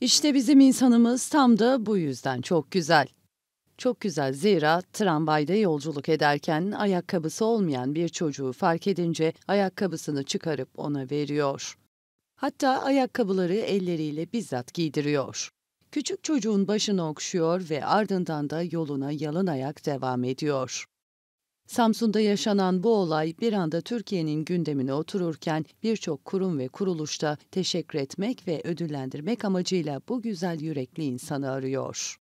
İşte bizim insanımız tam da bu yüzden çok güzel. Çok güzel zira tramvayda yolculuk ederken ayakkabısı olmayan bir çocuğu fark edince ayakkabısını çıkarıp ona veriyor. Hatta ayakkabıları elleriyle bizzat giydiriyor. Küçük çocuğun başını okşuyor ve ardından da yoluna yalın ayak devam ediyor. Samsun'da yaşanan bu olay bir anda Türkiye'nin gündemine otururken birçok kurum ve kuruluşta teşekkür etmek ve ödüllendirmek amacıyla bu güzel yürekli insanı arıyor.